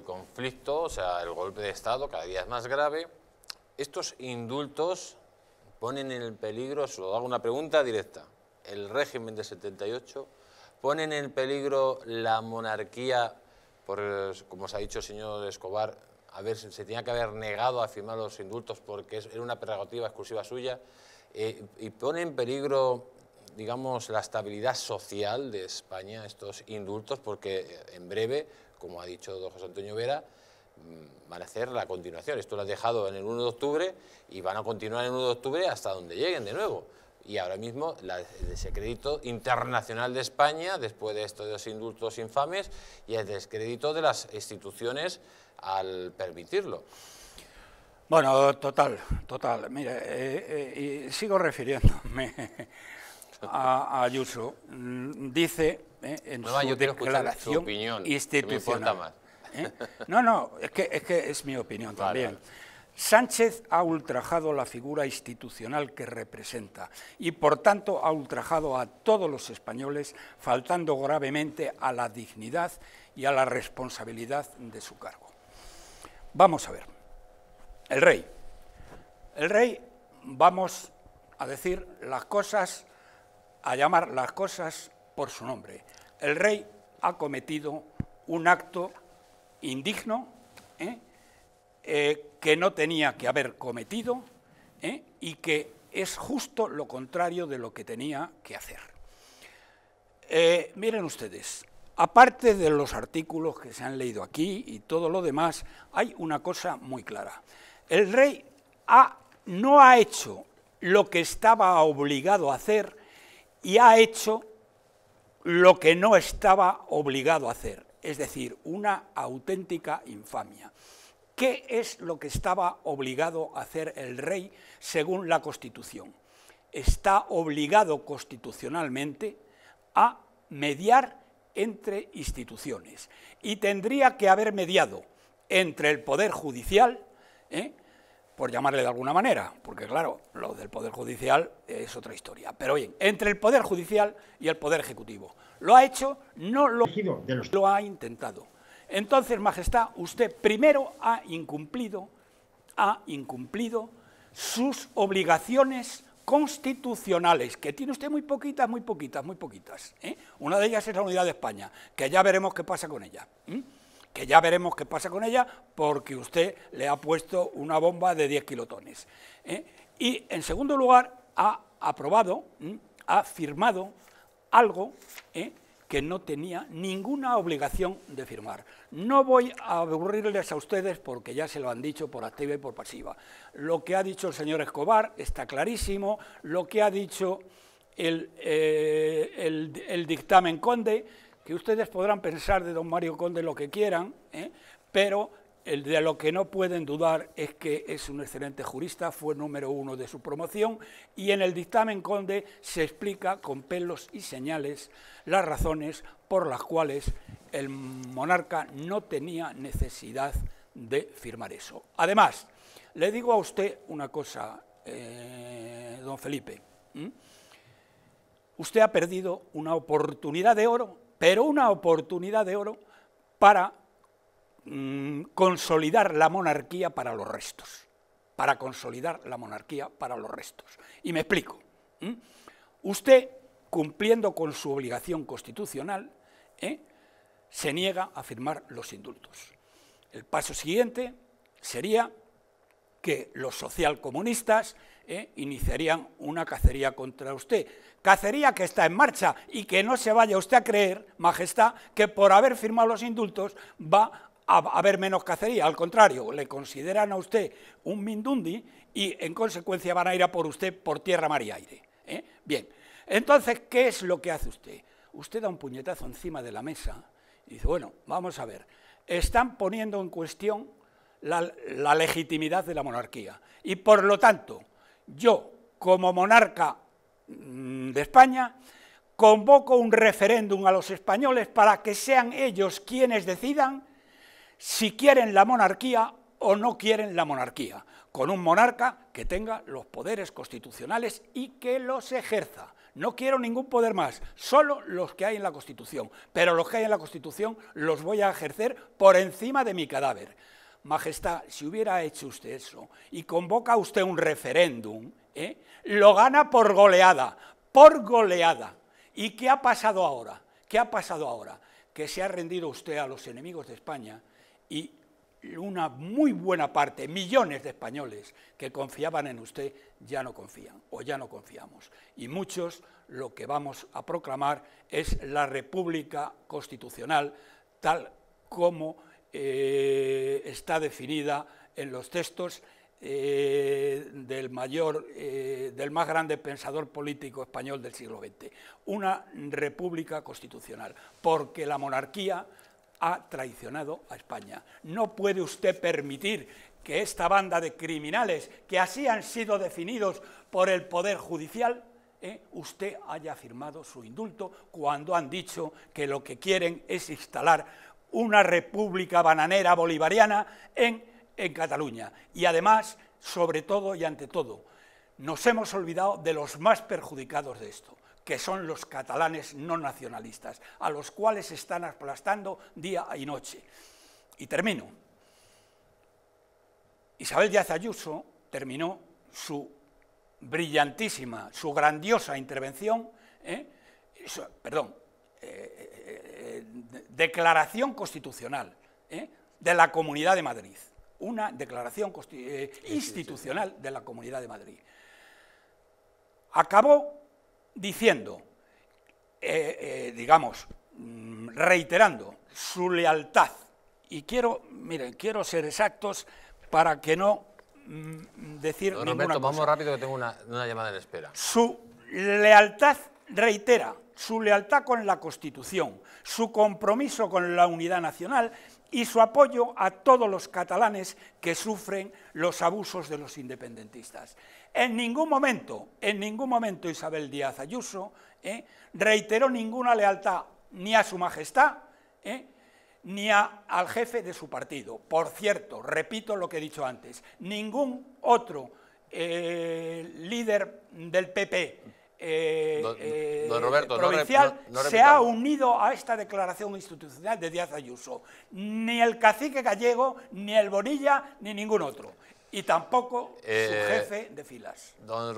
El conflicto, o sea, el golpe de Estado cada día es más grave. Estos indultos ponen en peligro, se lo hago una pregunta directa, el régimen de 78, ponen en peligro la monarquía, por, como os ha dicho el señor Escobar, a ver, se tenía que haber negado a firmar los indultos porque era una prerrogativa exclusiva suya, eh, y ponen en peligro digamos, la estabilidad social de España, estos indultos, porque eh, en breve como ha dicho don José Antonio Vera, mm, van a hacer la continuación. Esto lo han dejado en el 1 de octubre y van a continuar en el 1 de octubre hasta donde lleguen de nuevo. Y ahora mismo el ese internacional de España, después de estos dos indultos infames, y el descrédito de las instituciones al permitirlo. Bueno, total, total. Mira, eh, eh, y sigo refiriéndome a, Ayuso. Mm, dice eh, en no, su declaración su opinión, institucional. Más. ¿eh? No, no, es que, es que es mi opinión también. Sánchez ha ultrajado la figura institucional que representa y, por tanto, ha ultrajado a todos los españoles, faltando gravemente a la dignidad y a la responsabilidad de su cargo. Vamos a ver. El rey. El rey, vamos a decir las cosas a llamar las cosas por su nombre. El rey ha cometido un acto indigno ¿eh? Eh, que no tenía que haber cometido ¿eh? y que es justo lo contrario de lo que tenía que hacer. miren ustedes, aparte de los artículos que se han leído aquí y todo lo demás, hay una cosa muy clara. El rey no ha hecho lo que estaba obligado a hacer y ha hecho lo que no estaba obligado a hacer, es decir, una auténtica infamia. ¿Qué es lo que estaba obligado a hacer el rey según la Constitución? Está obligado constitucionalmente a mediar entre instituciones y tendría que haber mediado entre el Poder Judicial ¿eh? por llamarle de alguna manera, porque claro, lo del Poder Judicial es otra historia. Pero bien, entre el Poder Judicial y el Poder Ejecutivo. Lo ha hecho, no lo, ha intentado. Entonces, Majestad, usted primero ha incumplido, ha incumplido sus obligaciones constitucionales, que tiene usted muy poquitas, muy poquitas, muy poquitas. ¿eh? Una de ellas es la unidad de España, que ya veremos qué pasa con ella que ya veremos qué pasa con ella porque usted le ha puesto una bomba de 10 kilotones. ¿eh? Y en segundo lugar, ha aprobado, ha firmado algo ¿eh? que no tenía ninguna obligación de firmar. No voy a aburrirles a ustedes porque ya se lo han dicho por activa y por pasiva. Lo que ha dicho el señor Escobar está clarísimo, lo que ha dicho el, eh, el dictamen Conde y ustedes podrán pensar de don Mario Conde lo que quieran, ¿eh? pero de lo que no pueden dudar es que es un excelente jurista, fue número uno de su promoción y en el dictamen Conde se explica con pelos y señales las razones por las cuales el monarca no tenía necesidad de firmar eso. Además, le digo a usted una cosa, eh, don Felipe. Usted ha perdido una oportunidad de oro pero una oportunidad de oro para mm, consolidar la monarquía para los restos, para consolidar la monarquía para los restos. Y me explico. Usted, cumpliendo con su obligación constitucional, ¿eh? se niega a firmar los indultos. El paso siguiente sería que los socialcomunistas eh, iniciarían una cacería contra usted. Cacería que está en marcha y que no se vaya usted a creer, Majestad, que por haber firmado los indultos va a haber menos cacería. Al contrario, le consideran a usted un mindundi y en consecuencia van a ir a por usted por tierra, mar y aire. ¿eh? Bien, entonces, ¿qué es lo que hace usted? Usted da un puñetazo encima de la mesa y dice, bueno, vamos a ver, están poniendo en cuestión la, legitimidad de la monarquía. Y por lo tanto, yo, como monarca mm, de España, convoco un referéndum a los españoles para que sean ellos quienes decidan si quieren la monarquía o no quieren la monarquía, con un monarca que tenga los poderes constitucionales y que los ejerza. No quiero ningún poder más, solo los que hay en la Constitución, pero los que hay en la Constitución los voy a ejercer por encima de mi cadáver. Majestad, si hubiera hecho usted eso y convoca usted un referéndum, ¿eh? lo gana por goleada, por goleada. ¿Y qué ha pasado ahora? ¿Qué ha pasado ahora? Que se ha rendido usted a los enemigos de España y una muy buena parte, millones de españoles que confiaban en usted, ya no confían o ya no confiamos. Y muchos lo que vamos a proclamar es la República Constitucional tal como eh, está definida en los textos eh, del, mayor, eh, del más grande pensador político español del siglo XX, una república constitucional, porque la monarquía ha traicionado a España. No puede usted permitir que esta banda de criminales, que así han sido definidos por el Poder Judicial, usted haya firmado su indulto cuando han dicho que lo que quieren es instalar una república bananera bolivariana en, en Cataluña. Y además, sobre todo y ante todo, nos hemos olvidado de los más perjudicados de esto, que son los catalanes no nacionalistas, a los cuales están aplastando día y noche. Y termino. Isabel Díaz Ayuso terminó su brillantísima, su grandiosa intervención, ¿eh? perdón, declaración constitucional ¿eh? de la Comunidad de Madrid, una declaración eh, institucional de la Comunidad de Madrid. Acabó diciendo, eh, digamos, mm, reiterando su lealtad, y quiero, miren, quiero ser exactos para que no mm, decir ninguna vamos rápido que tengo una, una llamada en espera. Su lealtad reitera su lealtad con la Constitución, su compromiso con la unidad nacional y su apoyo a todos los catalanes que sufren los abusos de los independentistas. En ningún momento, en ningún momento Isabel Díaz Ayuso ¿eh? reiteró ninguna lealtad ni a su majestad ¿eh? ni al jefe de su partido. Por cierto, repito lo que he dicho antes, ningún otro eh, líder del PP eh, eh, don Roberto, provincial no, se ha unido a esta declaración institucional de Díaz Ayuso. Ni el cacique gallego, ni el Bonilla, ni ningún otro. Y tampoco su eh, jefe de filas.